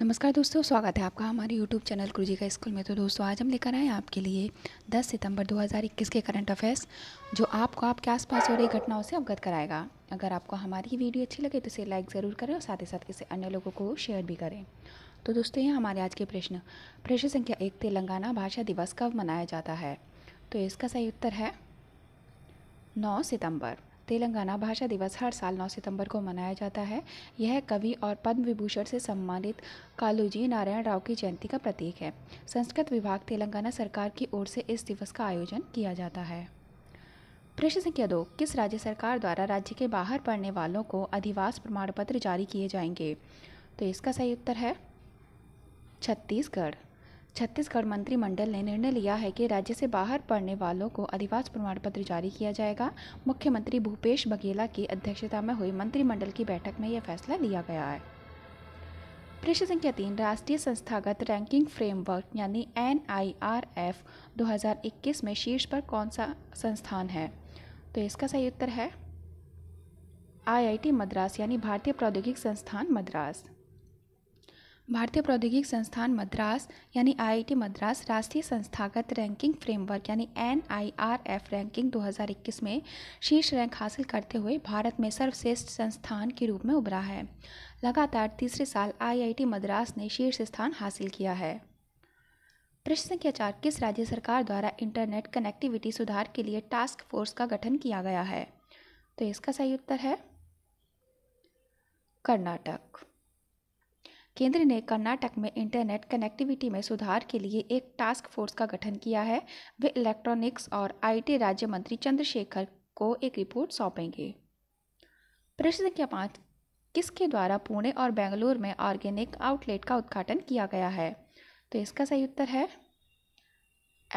नमस्कार दोस्तों स्वागत है आपका हमारे YouTube चैनल क्रूजी का स्कूल में तो दोस्तों आज हम लेकर आए आपके लिए 10 सितंबर 2021 के करंट अफेयर्स जो आपको आपके आसपास हो रही घटनाओं से अवगत कराएगा अगर आपको हमारी वीडियो अच्छी लगे तो इसे लाइक ज़रूर करें और साथ ही साथ किसी अन्य लोगों को शेयर भी करें तो दोस्तों ये हमारे आज के प्रश्न प्रश्न संख्या एक तेलंगाना भाषा दिवस कब मनाया जाता है तो इसका सही उत्तर है नौ सितम्बर तेलंगाना भाषा दिवस हर साल 9 सितंबर को मनाया जाता है यह कवि और पद्म विभूषण से सम्मानित कालूजी नारायण राव की जयंती का प्रतीक है संस्कृत विभाग तेलंगाना सरकार की ओर से इस दिवस का आयोजन किया जाता है प्रश्न संख्या दो किस राज्य सरकार द्वारा राज्य के बाहर पढ़ने वालों को अधिवास प्रमाण पत्र जारी किए जाएंगे तो इसका सही उत्तर है छत्तीसगढ़ छत्तीसगढ़ मंत्रिमंडल ने निर्णय लिया है कि राज्य से बाहर पढ़ने वालों को अधिवास प्रमाण पत्र जारी किया जाएगा मुख्यमंत्री भूपेश बघेला की अध्यक्षता में हुई मंत्रिमंडल की बैठक में यह फैसला लिया गया है प्रश्न संख्या तीन राष्ट्रीय संस्थागत रैंकिंग फ्रेमवर्क यानी एन 2021 में शीर्ष पर कौन सा संस्थान है तो इसका सही उत्तर है आईआईटी मद्रास यानी भारतीय प्रौद्योगिक संस्थान मद्रास भारतीय प्रौद्योगिक संस्थान मद्रास यानी आईआईटी मद्रास राष्ट्रीय संस्थागत रैंकिंग फ्रेमवर्क यानी एन रैंकिंग 2021 में शीर्ष रैंक हासिल करते हुए भारत में सर्वश्रेष्ठ संस्थान के रूप में उभरा है लगातार तीसरे साल आईआईटी मद्रास ने शीर्ष स्थान हासिल किया है प्रश्न संख्या चार किस राज्य सरकार द्वारा इंटरनेट कनेक्टिविटी सुधार के लिए टास्क फोर्स का गठन किया गया है तो इसका सही उत्तर है कर्नाटक केंद्र ने कर्नाटक में इंटरनेट कनेक्टिविटी में सुधार के लिए एक टास्क फोर्स का गठन किया है वे इलेक्ट्रॉनिक्स और आईटी राज्य मंत्री चंद्रशेखर को एक रिपोर्ट सौंपेंगे प्रश्न संख्या पाँच किसके द्वारा पुणे और बेंगलुरु में ऑर्गेनिक आउटलेट का उद्घाटन किया गया है तो इसका सही उत्तर है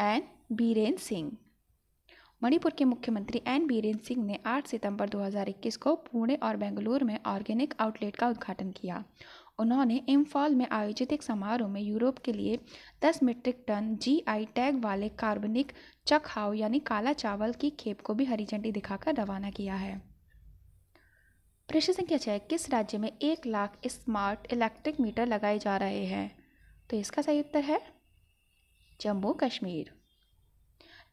एन बीरेन सिंह मणिपुर के मुख्यमंत्री एन बीरेन सिंह ने 8 सितंबर 2021 को पुणे और बेंगलुरु में ऑर्गेनिक आउटलेट का उद्घाटन किया उन्होंने इम्फॉल में आयोजित एक समारोह में यूरोप के लिए 10 मीट्रिक टन जीआई टैग वाले कार्बनिक चखाव यानी काला चावल की खेप को भी हरी झंडी दिखाकर रवाना किया है प्रश्न संख्या छः किस राज्य में एक लाख स्मार्ट इलेक्ट्रिक मीटर लगाए जा रहे हैं तो इसका सही उत्तर है जम्मू कश्मीर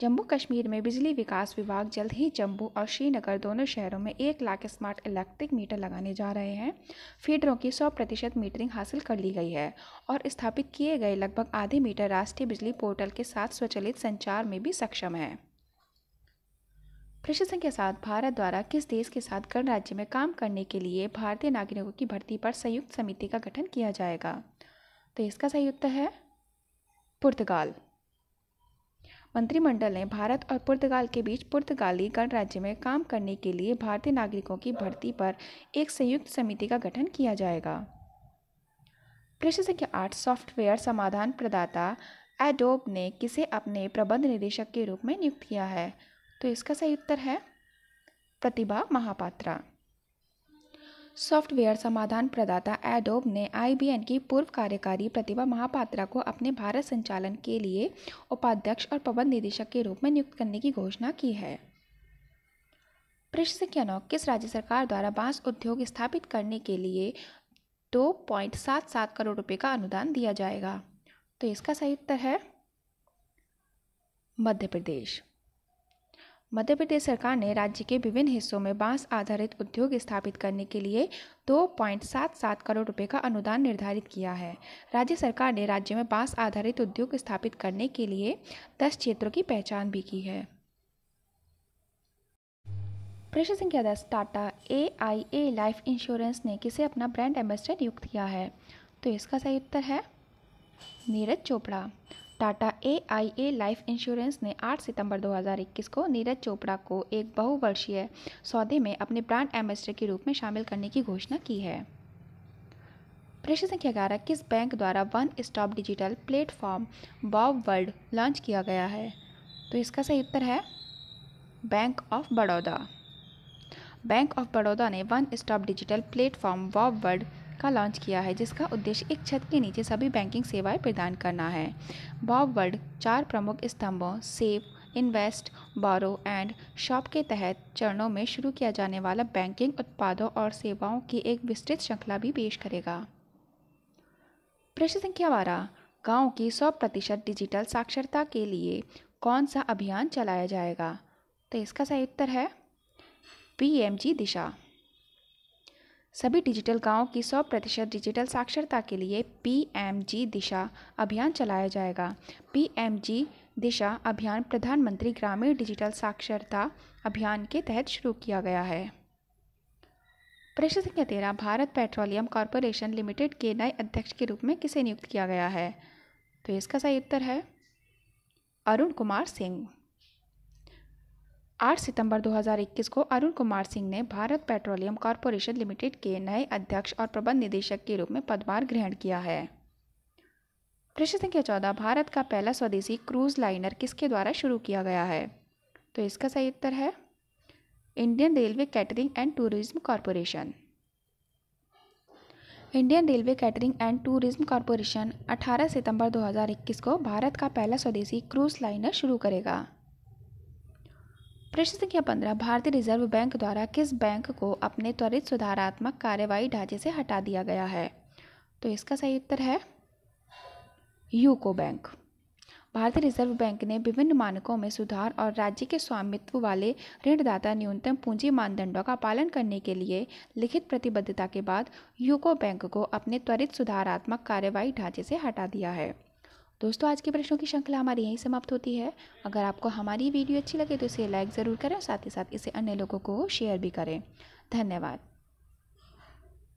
जम्मू कश्मीर में बिजली विकास विभाग जल्द ही जम्मू और श्रीनगर दोनों शहरों में एक लाख स्मार्ट इलेक्ट्रिक मीटर लगाने जा रहे हैं फीडरों की सौ प्रतिशत मीटरिंग हासिल कर ली गई है और स्थापित किए गए लगभग आधे मीटर राष्ट्रीय बिजली पोर्टल के साथ स्वचालित संचार में भी सक्षम है प्रशासन के साथ भारत द्वारा किस देश के साथ गणराज्य में काम करने के लिए भारतीय नागरिकों की भर्ती पर संयुक्त समिति का गठन किया जाएगा तो इसका सही उत्तर है पुर्तगाल मंत्रिमंडल ने भारत और पुर्तगाल के बीच पुर्तगाली गणराज्य में काम करने के लिए भारतीय नागरिकों की भर्ती पर एक संयुक्त समिति का गठन किया जाएगा प्रश्न संख्या आठ सॉफ्टवेयर समाधान प्रदाता एडोब ने किसे अपने प्रबंध निदेशक के रूप में नियुक्त किया है तो इसका सही उत्तर है प्रतिभा महापात्रा सॉफ्टवेयर समाधान प्रदाता एडोब ने आईबीएन की पूर्व कार्यकारी प्रतिभा महापात्रा को अपने भारत संचालन के लिए उपाध्यक्ष और प्रबंध निदेशक के रूप में नियुक्त करने की घोषणा की है प्रशिक्षकों किस राज्य सरकार द्वारा बांस उद्योग स्थापित करने के लिए दो पॉइंट सात सात करोड़ रुपए का अनुदान दिया जाएगा तो इसका सही उत्तर है मध्य प्रदेश मध्य प्रदेश सरकार ने राज्य के विभिन्न हिस्सों में बांस आधारित उद्योग स्थापित करने के लिए 2.77 करोड़ रुपए का अनुदान निर्धारित किया है राज्य सरकार ने राज्य में बांस आधारित उद्योग स्थापित करने के लिए 10 क्षेत्रों की पहचान भी की है प्रश्न संख्या दस Tata A I A life insurance ने किसे अपना ब्रांड एम्बेसडर नियुक्त किया है तो इसका सही उत्तर है Neeraj Chopra Tata A I A life insurance ने 8 सितंबर 2021 को नीरज चोपड़ा को एक बहुवर्षीय सौदे में अपने ब्रांड एम्बेसडर के रूप में शामिल करने की घोषणा की है प्रश्न संख्या ग्यारह किस बैंक द्वारा one stop digital platform bob World launch किया गया है तो इसका सही उत्तर है bank of Baroda bank of Baroda ने one stop digital platform bob World का लॉन्च किया है जिसका उद्देश्य एक छत के नीचे सभी बैंकिंग सेवाएं प्रदान करना है बॉब वर्ड चार प्रमुख स्तंभों save invest borrow and shop के तहत चरणों में शुरू किया जाने वाला बैंकिंग उत्पादों और सेवाओं की एक विस्तृत श्रृंखला भी पेश करेगा प्रश्न संख्या बारह गाँव की सौ प्रतिशत डिजिटल साक्षरता के लिए कौन सा अभियान चलाया जाएगा तो इसका सही उत्तर है पीएमजी दिशा सभी डिजिटल गांवों की 100 प्रतिशत डिजिटल साक्षरता के लिए पीएमजी दिशा अभियान चलाया जाएगा पीएमजी दिशा अभियान प्रधानमंत्री ग्रामीण डिजिटल साक्षरता अभियान के तहत शुरू किया गया है प्रश्न संख्या तेरह भारत पेट्रोलियम कॉरपोरेशन लिमिटेड के नए अध्यक्ष के रूप में किसे नियुक्त किया गया है तो इसका सही उत्तर है अरुण कुमार सिंह 8 सितंबर 2021 को अरुण कुमार सिंह ने भारत पेट्रोलियम कॉरपोरेशन लिमिटेड के नए अध्यक्ष और प्रबंध निदेशक के रूप में पदभार ग्रहण किया है प्रश्न संख्या चौदह भारत का पहला स्वदेशी क्रूज लाइनर किसके द्वारा शुरू किया गया है तो इसका सही उत्तर है Indian railway catering and tourism corporation Indian railway catering and tourism corporation 18 सितंबर 2021 को भारत का पहला स्वदेशी क्रूज लाइनर शुरू करेगा प्रश्न संख्या पंद्रह भारतीय रिजर्व बैंक द्वारा किस बैंक को अपने त्वरित सुधारात्मक कार्यवाही ढांचे से हटा दिया गया है तो इसका सही उत्तर है यूको बैंक भारतीय रिजर्व बैंक ने विभिन्न मानकों में सुधार और राज्य के स्वामित्व वाले ऋणदाता न्यूनतम पूंजी मानदंडों का पालन करने के लिए लिखित प्रतिबद्धता के बाद यूको बैंक को अपने त्वरित सुधारात्मक कार्यवाही ढांचे से हटा दिया है दोस्तों आज के प्रश्नों की श्रृंखला हमारी यहीं समाप्त होती है अगर आपको हमारी वीडियो अच्छी लगे तो इसे लाइक ज़रूर करें साथ ही साथ इसे अन्य लोगों को शेयर भी करें धन्यवाद